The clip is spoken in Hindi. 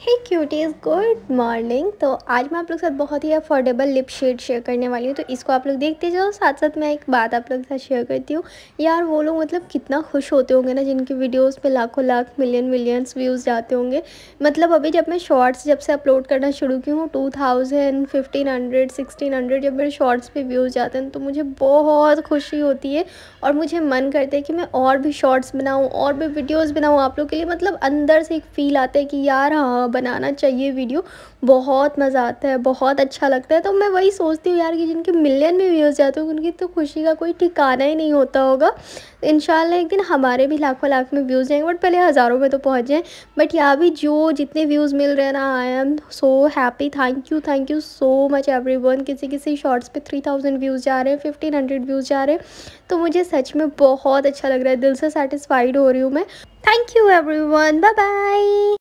हे क्यूटीज़ गुड मॉर्निंग तो आज मैं आप लोग के साथ बहुत ही अफोर्डेबल लिप शेड शेयर करने वाली हूँ तो इसको आप लोग देखते जाओ साथ साथ मैं एक बात आप लोग के साथ शेयर करती हूँ यार वो लोग मतलब कितना खुश होते होंगे ना जिनके वीडियोस पे लाखों लाख मिलियन मिलियंस व्यूज़ जाते होंगे मतलब अभी जब मैं शॉर्ट्स जब से अपलोड करना शुरू की हूँ two thousand fifteen hundred sixteen hundred जब मेरे शॉर्ट्स पर व्यूज़ जाते हैं तो मुझे बहुत खुशी होती है और मुझे मन करता है कि मैं और भी शॉर्ट्स बनाऊँ और भी वीडियोज़ बनाऊँ आप लोग के लिए मतलब अंदर से एक फ़ील आता है कि यार हाँ बनाना चाहिए वीडियो बहुत मज़ा आता है बहुत अच्छा लगता है तो मैं वही सोचती हूँ यार कि जिनके मिलियन में व्यूज़ जाते हैं उनकी तो खुशी का कोई ठिकाना ही नहीं होता होगा इन एक दिन हमारे भी लाखों लाख में व्यूज़ जाएंगे बट पहले हज़ारों में तो पहुँच जाएँ बट यहाँ भी जो जितने व्यूज़ मिल रहे हैं ना I am so happy thank you thank you so much everyone किसी किसी शॉर्ट्स पर थ्री थाउजेंड व्यूज़ जा रहे हैं फिफ्टीन हंड्रेड व्यूज़ जा रहे हैं तो मुझे सच में बहुत अच्छा लग रहा है दिल से सेटिस्फाइड हो रही हूँ मैं thank you everyone bye bye